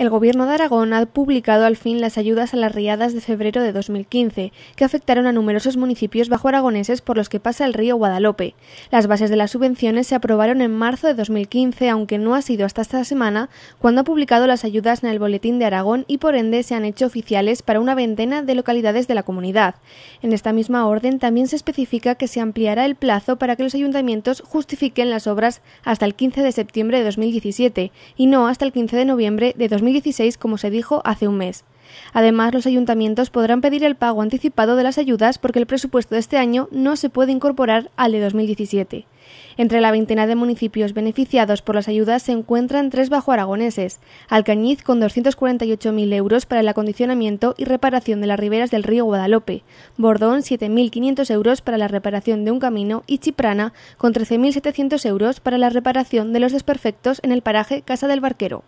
El Gobierno de Aragón ha publicado al fin las ayudas a las riadas de febrero de 2015, que afectaron a numerosos municipios bajo aragoneses por los que pasa el río Guadalope. Las bases de las subvenciones se aprobaron en marzo de 2015, aunque no ha sido hasta esta semana cuando ha publicado las ayudas en el Boletín de Aragón y por ende se han hecho oficiales para una veintena de localidades de la comunidad. En esta misma orden también se especifica que se ampliará el plazo para que los ayuntamientos justifiquen las obras hasta el 15 de septiembre de 2017 y no hasta el 15 de noviembre de 2017 2016, como se dijo hace un mes. Además, los ayuntamientos podrán pedir el pago anticipado de las ayudas porque el presupuesto de este año no se puede incorporar al de 2017. Entre la veintena de municipios beneficiados por las ayudas se encuentran tres bajo aragoneses, Alcañiz con 248.000 euros para el acondicionamiento y reparación de las riberas del río Guadalope, Bordón 7.500 euros para la reparación de un camino y Chiprana con 13.700 euros para la reparación de los desperfectos en el paraje Casa del Barquero.